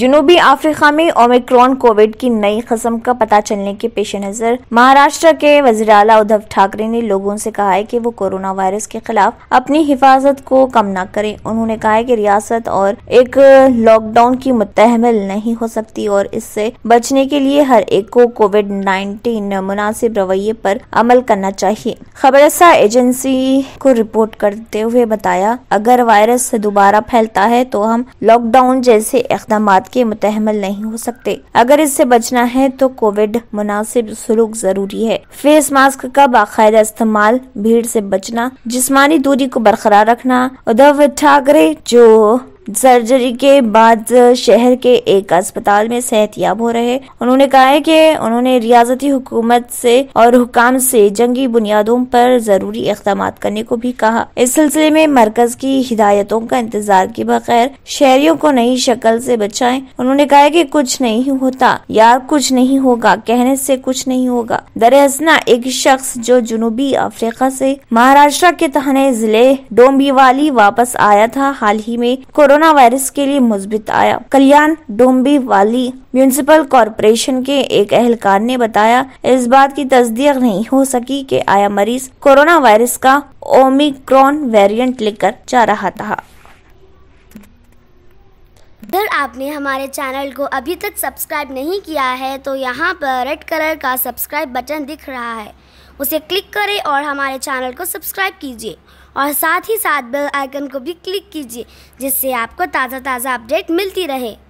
जुनूबी Africa में Omicron covid की नई कस्म का पता चलने के पेश नज़र महाराष्ट्र के वजीर अला उद्धव ठाकरे ने लोगों से कहा है कि वो कोरोना वायरस के खिलाफ अपनी हिफाजत को कम ना करें उन्होंने कहा है कि रियासत और एक लॉकडाउन की मुतहमल नहीं हो सकती और इससे बचने के लिए हर एक को कोविड नाइन्टीन मुनासिब रवैये पर अमल करना चाहिए खबर एजेंसी को रिपोर्ट करते हुए बताया अगर वायरस दोबारा फैलता है तो हम लॉकडाउन जैसे इकदाम बात के मुतहमल नहीं हो सकते अगर इससे बचना है तो कोविड मुनासिब सलूक जरूरी है फेस मास्क का बाकायदा इस्तेमाल भीड़ से बचना जिसमानी दूरी को बरकरार रखना उद्धव ठाकरे जो सर्जरी के बाद शहर के एक अस्पताल में सेहतियाब हो रहे उन्होंने कहा है कि उन्होंने रियासती हुकूमत से और हुकाम से जंगी बुनियादों पर जरूरी इकदाम करने को भी कहा इस सिलसिले में मरकज की हिदायतों का इंतजार के बगैर शहरियों को नई शक्ल से बचाएं उन्होंने कहा कि कुछ नहीं होता या कुछ नहीं होगा कहने से कुछ नहीं होगा दरअसना एक शख्स जो जुनूबी अफ्रीका से महाराष्ट्र के तहने जिले डोम्बीवाली वापस आया था हाल ही में कोरोना कोरोना वायरस के लिए मुस्बित आया कल्याण डोम्बी वाली म्यूनिसिपल कॉरपोरेशन के एक अहलकार ने बताया इस बात की तस्दीक नहीं हो सकी कि आया मरीज कोरोना वायरस का ओमिक्रॉन वेरिएंट लेकर जा रहा था अगर आपने हमारे चैनल को अभी तक सब्सक्राइब नहीं किया है तो यहाँ पर रेड कलर का सब्सक्राइब बटन दिख रहा है उसे क्लिक करें और हमारे चैनल को सब्सक्राइब कीजिए और साथ ही साथ बेल आइकन को भी क्लिक कीजिए जिससे आपको ताज़ा ताज़ा अपडेट मिलती रहे